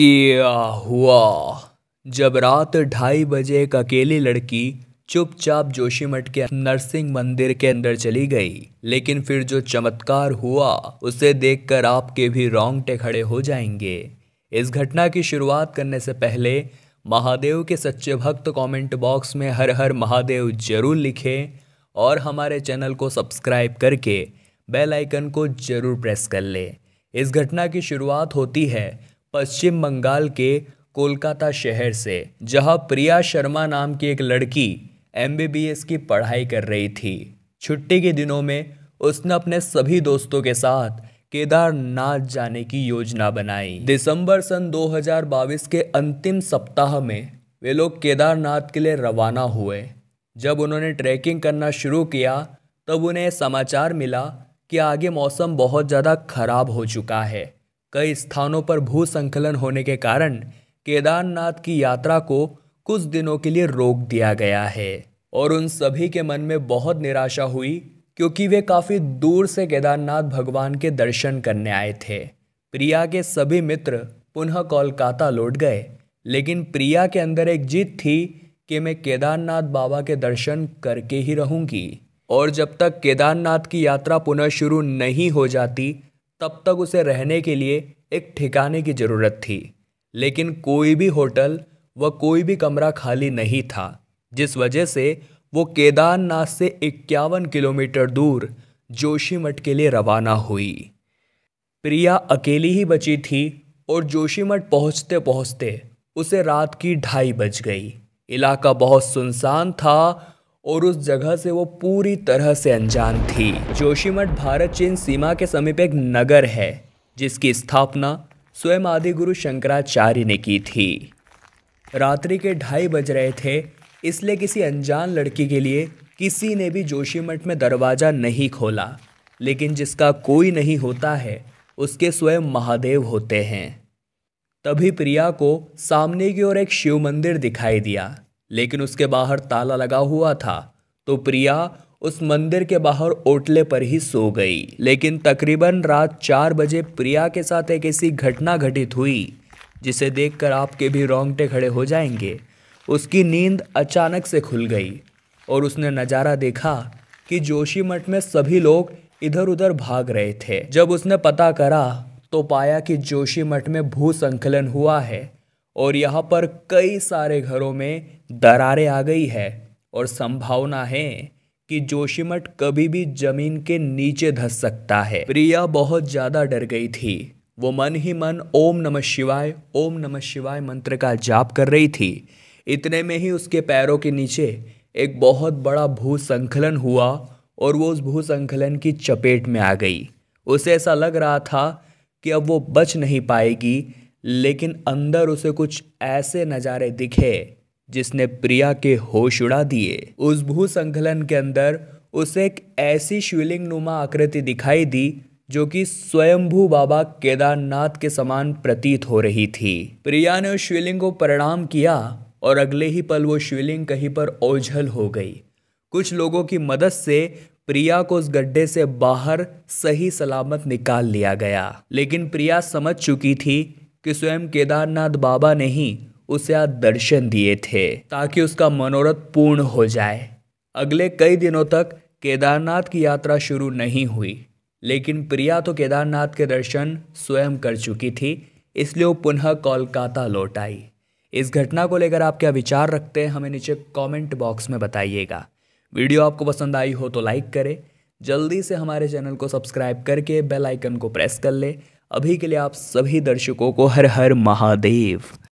क्या हुआ जब रात ढाई बजे एक अकेली लड़की चुपचाप जोशीमठ के नरसिंह मंदिर के अंदर चली गई लेकिन फिर जो चमत्कार हुआ उसे देखकर आपके भी रोंगटे खड़े हो जाएंगे इस घटना की शुरुआत करने से पहले महादेव के सच्चे भक्त कमेंट बॉक्स में हर हर महादेव जरूर लिखें और हमारे चैनल को सब्सक्राइब करके बेल आइकन को जरूर प्रेस कर लें इस घटना की शुरुआत होती है पश्चिम बंगाल के कोलकाता शहर से जहां प्रिया शर्मा नाम की एक लड़की एम की पढ़ाई कर रही थी छुट्टी के दिनों में उसने अपने सभी दोस्तों के साथ केदारनाथ जाने की योजना बनाई दिसंबर सन 2022 के अंतिम सप्ताह में वे लोग केदारनाथ के लिए रवाना हुए जब उन्होंने ट्रैकिंग करना शुरू किया तब उन्हें समाचार मिला कि आगे मौसम बहुत ज़्यादा खराब हो चुका है कई स्थानों पर भूसंकलन होने के कारण केदारनाथ की यात्रा को कुछ दिनों के लिए रोक दिया गया है और उन सभी के मन में बहुत निराशा हुई क्योंकि वे काफ़ी दूर से केदारनाथ भगवान के दर्शन करने आए थे प्रिया के सभी मित्र पुनः कोलकाता लौट गए लेकिन प्रिया के अंदर एक जीत थी कि मैं केदारनाथ बाबा के दर्शन करके ही रहूंगी और जब तक केदारनाथ की यात्रा पुनः शुरू नहीं हो जाती तब तक उसे रहने के लिए एक ठिकाने की ज़रूरत थी लेकिन कोई भी होटल व कोई भी कमरा खाली नहीं था जिस वजह से वो केदारनाथ से इक्यावन किलोमीटर दूर जोशीमठ के लिए रवाना हुई प्रिया अकेली ही बची थी और जोशीमठ पहुँचते पहुँचते उसे रात की ढाई बज गई इलाका बहुत सुनसान था और उस जगह से वो पूरी तरह से अनजान थी जोशीमठ भारत चीन सीमा के समीप एक नगर है जिसकी स्थापना स्वयं आदि गुरु शंकराचार्य ने की थी रात्रि के ढाई बज रहे थे इसलिए किसी अनजान लड़की के लिए किसी ने भी जोशीमठ में दरवाज़ा नहीं खोला लेकिन जिसका कोई नहीं होता है उसके स्वयं महादेव होते हैं तभी प्रिया को सामने की ओर एक शिव मंदिर दिखाई दिया लेकिन उसके बाहर ताला लगा हुआ था तो प्रिया उस मंदिर के बाहर ओटले पर ही सो गई लेकिन तकरीबन रात चार बजे प्रिया के साथ एक ऐसी घटना घटित हुई जिसे देखकर आपके भी रोंगटे खड़े हो जाएंगे उसकी नींद अचानक से खुल गई और उसने नज़ारा देखा कि जोशी मठ में सभी लोग इधर उधर भाग रहे थे जब उसने पता करा तो पाया कि जोशी मठ में भू संकलन हुआ है और यहाँ पर कई सारे घरों में दरारें आ गई है और संभावना है कि जोशीमठ कभी भी जमीन के नीचे धस सकता है प्रिया बहुत ज़्यादा डर गई थी वो मन ही मन ओम नमः शिवाय ओम नमः शिवाय मंत्र का जाप कर रही थी इतने में ही उसके पैरों के नीचे एक बहुत बड़ा भूसंखलन हुआ और वो उस भूसंखलन की चपेट में आ गई उसे ऐसा लग रहा था कि अब वो बच नहीं पाएगी लेकिन अंदर उसे कुछ ऐसे नज़ारे दिखे जिसने प्रिया के होश उड़ा दिए उस भू संकलन के अंदर उसे एक ऐसी शिवलिंग नुमा आकृति दिखाई दी जो कि स्वयंभू बाबा केदारनाथ के समान प्रतीत हो रही थी प्रिया ने उस शिवलिंग को प्रणाम किया और अगले ही पल वो शिवलिंग कहीं पर ओझल हो गई कुछ लोगों की मदद से प्रिया को उस गड्ढे से बाहर सही सलामत निकाल लिया गया लेकिन प्रिया समझ चुकी थी कि स्वयं केदारनाथ बाबा ने ही उसे आज दर्शन दिए थे ताकि उसका मनोरथ पूर्ण हो जाए अगले कई दिनों तक केदारनाथ की यात्रा शुरू नहीं हुई लेकिन प्रिया तो केदारनाथ के दर्शन स्वयं कर चुकी थी इसलिए वो पुनः कोलकाता लौट आई इस घटना को लेकर आप क्या विचार रखते हैं हमें नीचे कमेंट बॉक्स में बताइएगा वीडियो आपको पसंद आई हो तो लाइक करें जल्दी से हमारे चैनल को सब्सक्राइब करके बेल आइकन को प्रेस कर ले अभी के लिए आप सभी दर्शकों को हर हर महादेव